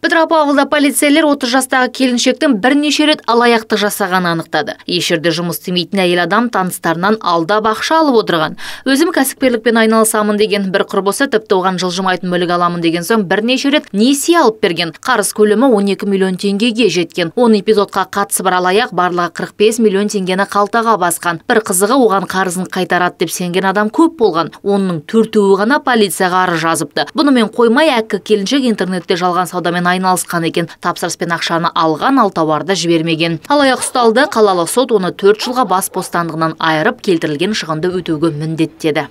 петропавлда полицейлер отыз жастағы келіншектің бірнеше рет алаяқтық жасағанын анықтады еш жерде жұмыс істемейтін әйел адам таныстарынан алдап ақша алып отырған өзім кәсіпкерлікпен айналысамын деген бір құрбысы тіпті оған жылжымайтын мүлік аламын деген соң бірнеше рет несие алып берген қарыз көлемі 12 миллион теңгеге жеткен он эпизодқа қатысы бар алаяқ барлығы 45 миллион теңгені қалтаға басқан бір қызығы оған қарызын қайтарады деп сенген адам көп болған оның төртеуі ғана полицияға арыз жазыпты бұнымен қоймай әккі келіншек интернетте жалған саудамен айналысқан екен тапсырыс пен ақшаны алған ал жібермеген алаяқ ұсталды қалалық сот оны төрт жылға бас бостандығынан айырып келтірілген шығынды өтеуге міндеттеді